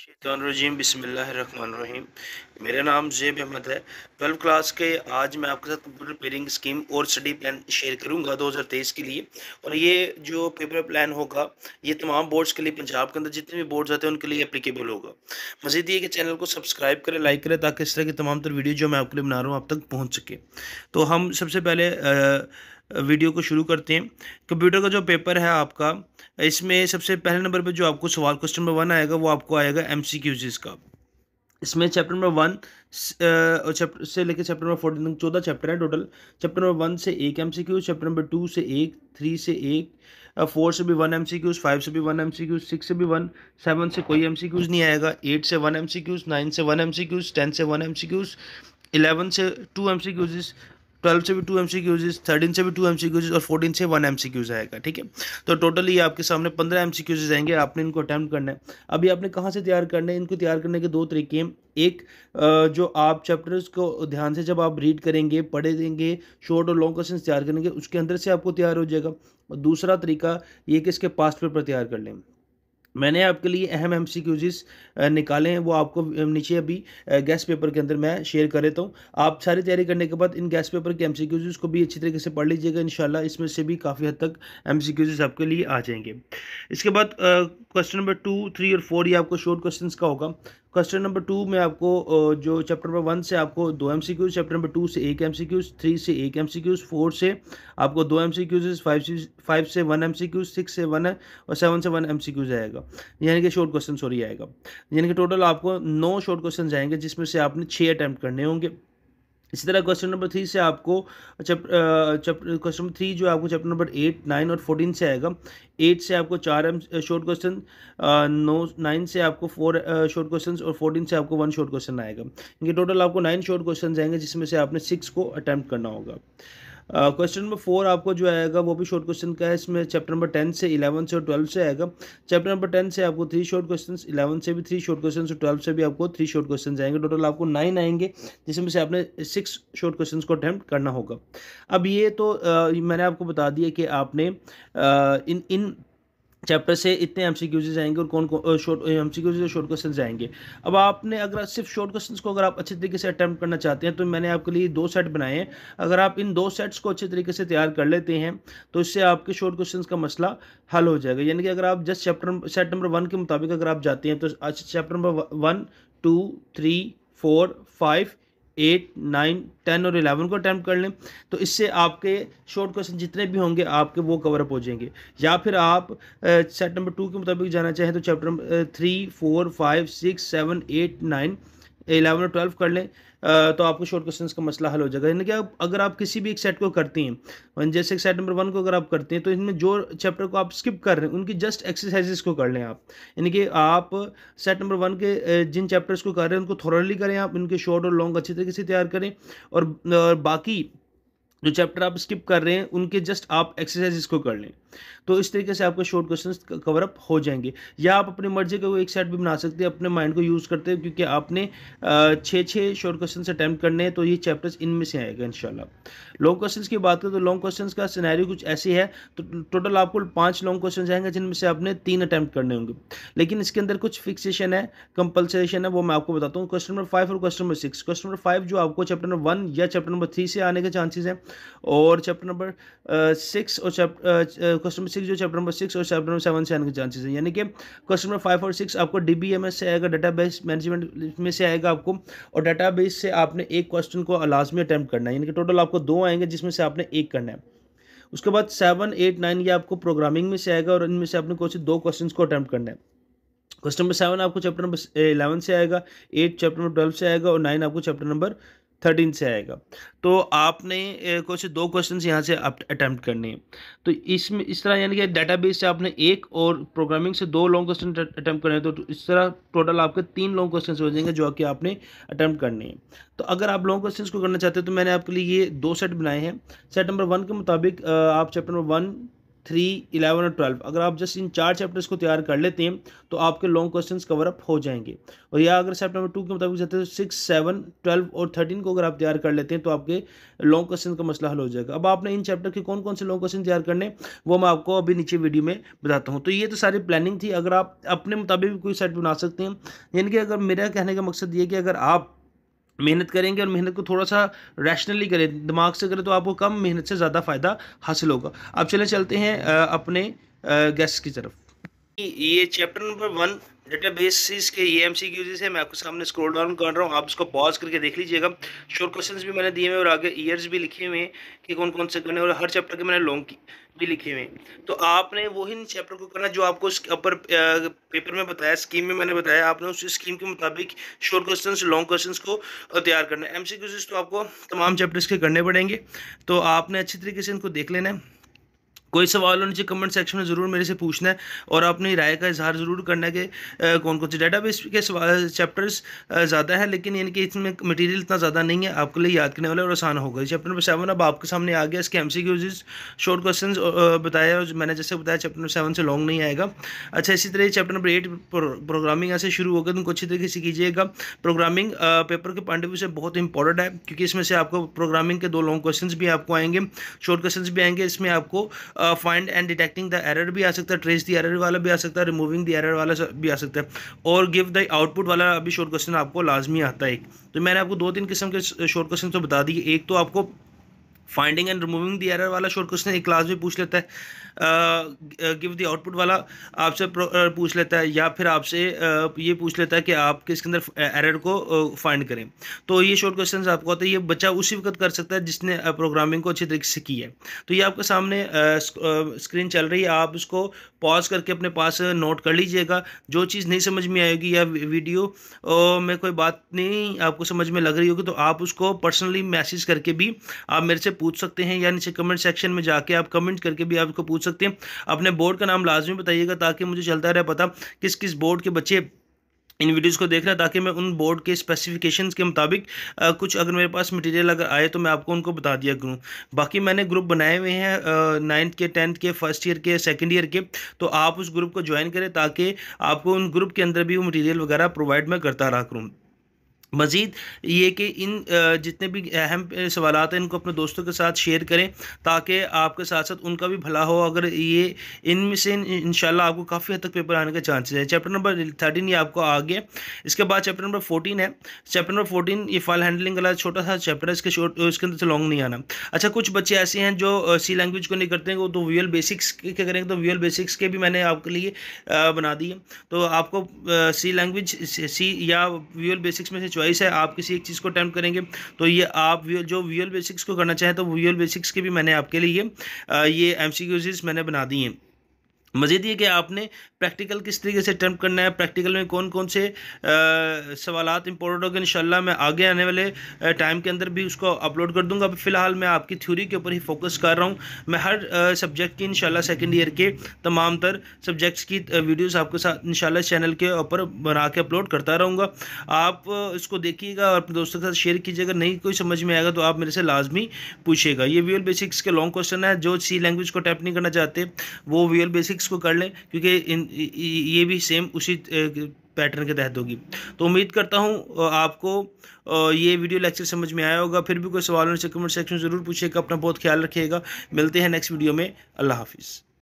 शैतानरजीम बसमीम मेरा नाम जेब अहमद है ट्वेल्व क्लास के आज मैं आपके साथ कंप्यूटर रिपेयरिंग स्कीम और स्टडी प्लान शेयर करूंगा 2023 के लिए और ये जो पेपर प्लान होगा ये तमाम बोर्ड्स के लिए पंजाब के अंदर जितने भी बोर्ड्स आते हैं उनके लिए अपलिकेबल होगा मजीद ये कि चैनल को सब्सक्राइब करें लाइक करें ताकि इस तरह की तमाम तर वीडियो जो मैं आपके लिए बना रहा हूँ आप तक पहुँच सके तो हम सबसे पहले आ, वीडियो को शुरू करते हैं कंप्यूटर का जो पेपर है आपका इसमें सबसे पहले नंबर पे जो आपको सवाल क्वेश्चन नंबर वन आएगा वो आपको आएगा एम सी क्यूज का इसमें चैप्टर नंबर वन चैप्टर से लेकर चैप्टर नंबर फोर्टीन तक चौदह चैप्टर है टोटल चैप्टर नंबर वन से एक M C Qs chapter number two से एक थ्री से एक फोर से भी one M C Qs five से भी one M C Qs six से भी वन सेवन से कोई एम सी क्यूज नहीं आएगा एट से one M C Qs nine से one M C Qs ten से one M C Qs eleven से two M C Qs twelve से भी two M C Qs thirteen से भी टू एम सी क्यूज और फोर्टीन से वन एम सी क्यूज आएगा ठीक है तो टोटली आपके सामने पंद्रह एम सी क्यूज आएंगे आपने इनको अटैम्प्ट करना है अभी आपने कहाँ से तैयार करना है इनको तैयार करने के दो तरीके हैं एक जो आप चैप्टर्स को ध्यान से जब आप रीड करेंगे पढ़े देंगे शॉर्ट और लॉन्ग क्वेश्चन तैयार करेंगे उसके अंदर से आपको तैयार हो जाएगा दूसरा तरीका ये कि इसके पास्ट पेपर तैयार कर लें मैंने आपके लिए अहम एम सी क्यूजिस निकाले हैं वो आपको नीचे अभी गैस पेपर के अंदर मैं शेयर कर देता हूँ आप सारी तैयारी करने के बाद इन गैस पेपर के एम सी क्यूजिस को भी अच्छी तरीके से पढ़ लीजिएगा शाला इसमें से भी काफ़ी हद तक एम सी क्यूजिस आपके लिए आ जाएंगे इसके बाद क्वेश्चन नंबर टू थ्री और फोर ये आपको शॉर्ट क्वेश्चन का होगा क्वेश्चन नंबर टू में आपको जो चैप्टर नंबर वन से आपको दो M C Qs chapter number two से एक एम सी क्यूज थ्री से एक एम सी क्यूज फोर से आपको दो एम सी क्यूज फाइव से फाइव से one M C Qs six से वन है और सेवन से वन एम सी क्यूज आएगा यानी कि शॉर्ट क्वेश्चन सॉरी आएगा यानी कि टोटल आपको नौ शॉर्ट क्वेश्चन आएंगे जिसमें से आपने छः अटैम्प्ट करने होंगे इसी तरह क्वेश्चन नंबर थ्री से आपको चैप्टर क्वेश्चन नंबर थ्री जो आपको चैप्टर नंबर एट नाइन और फोर्टीन से आएगा एट से आपको चार M short question no nine से आपको फोर शॉर्ट क्वेश्चन और फोर्टीन से आपको वन शॉर्ट क्वेश्चन आएगा इनके टोटल आपको नाइन शॉर्ट क्वेश्चन आएंगे जिसमें से आपने सिक्स को अटैम्प्ट करना होगा क्वेश्चन नंबर फोर आपको जो आएगा वो भी शॉर्ट क्वेश्चन का है इसमें चैप्टर नंबर टेन से इलेवन से और ट्वेल्व से आएगा चैप्टर नंबर टेन से आपको थ्री शॉर्ट क्वेश्चन इलेवन से भी थ्री शॉर्ट क्वेश्चन और ट्वेल्व से भी आपको थ्री शॉर्ट क्वेश्चन आएंगे टोटल आपको नाइन आएंगे जिसमें से आपने सिक्स शॉर्ट क्वेश्चन को अटैम्प्ट करना होगा अब ये तो आ, uh, मैंने आपको बता दिया कि आपने आ, uh, इन इन चैप्टर से इतने एम सी क्यूजेज आएंगे और कौन कौन शॉर्ट एम सी क्यूजेज और शॉर्ट क्वेश्चन आएंगे अब आपने अगर सिर्फ शॉर्ट क्वेश्चन को अगर आप अच्छे तरीके से अटैम्प्ट करना चाहते हैं तो मैंने आपके लिए दो सेट बनाए हैं अगर आप इन दो सेट्स को अच्छे तरीके से तैयार कर लेते हैं तो इससे आपके शॉर्ट क्वेश्चन का मसला हल हो जाएगा यानी कि अगर आप just chapter set number one के मुताबिक अगर आप जाते हैं तो chapter number one two three four five eight nine ten और इलेवन को अटैम्प्ट कर लें तो इससे आपके शॉर्ट क्वेश्चन जितने भी होंगे आपके वो कवर अप हो जाएंगे या फिर आप सेट नंबर टू के मुताबिक जाना चाहें तो chapter three four five six seven eight nine eleven और ट्वेल्व कर लें तो आपको शॉर्ट क्वेश्चन का मसला हल हो जाएगा यानी कि आप अगर आप किसी भी एक सेट को करती हैं जैसे सेट नंबर वन को अगर आप करते हैं तो इसमें जो चैप्टर को आप स्किप कर रहे हैं उनकी जस्ट एक्सरसाइजेस को कर लें आप यानी कि आप सेट नंबर वन के जिन चैप्टर्स को कर रहे हैं उनको थोरली करें आप उनके शॉर्ट और लॉन्ग अच्छी तरीके से तैयार करें और, और बाकी जो चैप्टर आप स्किप कर रहे हैं उनके जस्ट आप एक्सरसाइज को कर लें तो इस तरीके से आपके शॉर्ट क्वेश्चन कवर अप हो जाएंगे या आप अपनी मर्जी का कोई एक सेट भी बना सकते हैं अपने माइंड को यूज़ करते हैं क्योंकि आपने छः छः शॉर्ट क्वेश्चन अटैम्प्ट करने हैं तो ये चैप्टर्स इनमें से आएगा इन लॉन्ग क्वेश्चन की बात करें तो लॉन्ग क्वेश्चन का सीनारी कुछ ऐसी है तो टोटल आपको पाँच लॉन्ग क्वेश्चन आएंगे जिनमें से आपने तीन अटैम्प्ट करने होंगे लेकिन इसके अंदर कुछ फिक्सेशन है कंपल्सरेशन है वो मैं आपको बताता हूँ क्वेश्चन नंबर फाइव और question number six question number five जो आपको चैप्टर नंबर वन या चैप्टर नंबर थ्री से आने के चांसेज हैं और चैप्टर नंबर सिक्स और क्वेश्चन नंबर सिक्स जो चैप्टर नंबर सिक्स और चैप्टर नंबर सेवन से आने के चांसेस हैं यानी कि क्वेश्चन नंबर फाइव और सिक्स आपको डीबीएमएस से आएगा डाटा बेस मैनेजमेंट में से आएगा आपको और डाटा बेस से आपने एक क्वेश्चन को लाजमी अटैम्प्ट करना है यानी कि टोटल आपको दो आएंगे जिसमें से आपने एक करना है उसके बाद सेवन एट नाइन ये आपको प्रोग्रामिंग में से आएगा और इनमें से आपने कुछ दो क्वेश्चन को अटैम्प्ट करना है क्वेश्चन नंबर सेवन आपको चैप्टर नंबर इलेवन से आएगा एट चैप्टर नंबर ट्वेल्व से आएगा और नाइन आपको चैप्टर नंबर थर्टीन से आएगा तो आपने कुछ दो क्वेश्चन यहाँ से अटैम्प्ट करने हैं तो इसमें इस तरह यानी कि डेटाबेस से आपने एक और प्रोग्रामिंग से दो लॉन्ग क्वेश्चन अटैम्प्ट करने हैं तो, तो इस तरह टोटल आपके तीन लॉन्ग क्वेश्चन हो जाएंगे जो कि आपने अटैम्प्ट करने हैं तो अगर आप लॉन्ग क्वेश्चन को करना चाहते हैं तो मैंने आपके लिए ये दो सेट बनाए हैं सेट नंबर वन के मुताबिक आप chapter number one three eleven और ट्वेल्व अगर आप जस्ट इन चार चैप्टर्स को तैयार कर लेते हैं तो आपके लॉन्ग क्वेश्चंस कवर अप हो जाएंगे और या अगर चैप्टर नंबर टू के मुताबिक जाते हैं तो सिक्स सेवन ट्वेल्व और थर्टीन को अगर आप तैयार कर लेते हैं तो आपके लॉन्ग क्वेश्चन का मसला हल हो जाएगा अब आपने इन चैप्टर के कौन कौन से लॉन्ग क्वेश्चन तैयार करने वो मैं आपको अभी नीचे वीडियो में बताता हूँ तो ये तो सारी प्लानिंग थी अगर आप अपने मुताबिक कोई सेट बना सकते हैं यानी कि अगर मेरा कहने का मकसद ये कि अगर आप मेहनत करेंगे और मेहनत को थोड़ा सा रैशनली करें दिमाग से करें तो आपको कम मेहनत से ज़्यादा फ़ायदा हासिल होगा अब चले चलते हैं अपने गेस्ट की तरफ ये chapter number one data bases के ई एम सी क्यूज है मैं आपके सामने स्क्रॉल डाउन कर रहा हूँ आप इसको पॉज करके देख लीजिएगा शॉर्ट क्वेश्चन भी मैंने दिए हुए और आगे ईयर्स भी लिखे हुए हैं कि कौन कौन से करने और हर चैप्टर के मैंने लॉन्ग भी लिखे हुए हैं तो आपने वही चैप्टर को करना जो आपको अपर पेपर में बताया स्कीम में मैंने बताया आपने उस स्कीम के मुताबिक शॉर्ट क्वेश्चन लॉन्ग क्वेश्चन को तैयार करना है एम तो आपको तमाम चैप्टर्स के करने पड़ेंगे तो आपने अच्छी तरीके से इनको देख लेना है कोई सवाल हो नीचे कमेंट सेक्शन में ज़रूर मेरे से पूछना है और अपनी राय का इजहार ज़रूर करना है कि कौन कौन से डेटाबेस के सवाल चैप्टर्स ज़्यादा है लेकिन यानी कि इसमें मटेरियल इतना ज़्यादा नहीं है आपके लिए याद करने वाला और आसान होगा चैप्टर नंबर सेवन अब आपके सामने आ गया इसके M C Qs short question बताया और मैंने जैसे बताया चैप्टर नंबर सेवन से लॉन्ग नहीं आएगा अच्छा इसी तरह चैप्टर नंबर एट प्रोग्रामिंग ऐसे शुरू होगा तुमको अच्छी तरीके से कीजिएगा प्रोग्रामिंग पेपर के पॉइंट ऑफ व्यू से बहुत इंपॉर्टेंट है क्योंकि इसमें से आपको प्रोग्रामिंग के दो लॉन्ग क्वेश्चन भी आपको आएंगे शॉर्ट क्वेश्चन भी आएंगे इसमें आपको find and detecting the error भी आ सकता है ट्रेस द एरर वाला भी आ सकता है रिमूविंग द एरर वाला भी आ सकता है और गिव द आउटपुट वाला अभी शॉर्ट क्वेश्चन आपको लाजमी आता है एक तो मैंने आपको दो तीन किस्म के शॉर्ट क्वेश्चन तो बता दिए एक तो आपको finding and removing the error वाला शोर क्वेश्चन एक क्लास में पूछ लेता है गिव द आउटपुट वाला आपसे पूछ लेता है या फिर आपसे ये पूछ लेता है कि आप किसके अंदर एरर को फाइंड करें तो ये शोर क्वेश्चन आपको होता है ये बच्चा उसी वक्त कर सकता है जिसने प्रोग्रामिंग को अच्छी तरीके से की है तो ये आपके सामने स्क्रीन चल रही है आप उसको पॉज करके अपने पास नोट कर लीजिएगा जो चीज़ नहीं समझ में आएगी या वीडियो में कोई बात नहीं आपको समझ में लग रही होगी तो आप उसको पर्सनली मैसेज करके भी आप मेरे से पूछ सकते हैं या नीचे कमेंट सेक्शन में जाके आप कमेंट करके भी आपको पूछ सकते हैं अपने बोर्ड का नाम लाजमी बताइएगा ताकि मुझे चलता रहे पता किस किस बोर्ड के बच्चे इन वीडियोस को देखना ताकि मैं उन बोर्ड के स्पेसिफिकेशंस के मुताबिक कुछ अगर मेरे पास मटेरियल अगर आए तो मैं आपको उनको बता दिया करूँ बाकी मैंने ग्रुप बनाए हुए हैं नाइन्थ के टेंथ के फर्स्ट ईयर के सेकेंड ईयर के तो आप उस ग्रुप को ज्वाइन करें ताकि आपको उन ग्रुप के अंदर भी वो मटीरियल वगैरह प्रोवाइड मैं करता रहा करूँ मज़ीद ये कि इन जितने भी अहम सवाल हैं इनको अपने दोस्तों के साथ शेयर करें ताकि आपके साथ साथ उनका भी भला हो अगर ये इनमें से इन आपको काफ़ी हद तक पेपर आने के चांसेस हैं चैप्टर नंबर थर्टीन ये आपको आ गया इसके बाद चैप्टर नंबर फोर्टीन है चैप्टर नंबर फोर्टीन ये फाइल हैंडलिंग वाला छोटा सा चैप्टर है इसके शोट इसके अंदर से लॉन्ग नहीं आना अच्छा कुछ बच्चे ऐसे हैं जो सी लैंग्वेज को नहीं करते हैं वो तो एल बेसिक्स के करेंगे तो एल बेसिक्स के भी मैंने आपके लिए बना दिए तो आपको सी लैंग्वेज सी या एल बेसिक्स में से चॉइस है आप किसी एक चीज़ को अटैम्प्ट करेंगे तो ये आप जो व्यूअल बेसिक्स को करना चाहें तो व्यूअल बेसिक्स के भी मैंने आपके लिए ये एम मैंने बना दी हैं मजीद ये कि आपने प्रैक्टिकल किस तरीके से अटैम्प्ट करना है प्रैक्टिकल में कौन कौन से सवाल इंपॉर्टेंट होंगे इंशाल्लाह मैं आगे आने वाले टाइम के अंदर भी उसको अपलोड कर दूंगा फ़िलहाल मैं आपकी थ्योरी के ऊपर ही फोकस कर रहा हूँ मैं हर सब्जेक्ट की इंशाल्लाह सेकंड ईयर के तमाम तर सब्जेक्ट्स की वीडियोज़ आपके साथ इंशाल्लाह चैनल के ऊपर बना के अपलोड करता रहूँगा आप इसको देखिएगा और अपने दोस्तों के साथ शेयर कीजिएगा नहीं कोई समझ में आएगा तो आप मेरे से लाजमी पूछिएगा ये वी बेसिक्स के लॉन्ग क्वेश्चन है जो सी लैंग्वेज को टैप नहीं करना चाहते वो वी बेसिक्स सिक्स को कर लें क्योंकि इन ये भी सेम उसी पैटर्न के तहत होगी तो उम्मीद करता हूँ आपको ये वीडियो लेक्चर समझ में आया होगा फिर भी कोई सवाल से कमेंट सेक्शन ज़रूर पूछिएगा अपना बहुत ख्याल रखिएगा मिलते हैं नेक्स्ट वीडियो में अल्लाह हाफिज़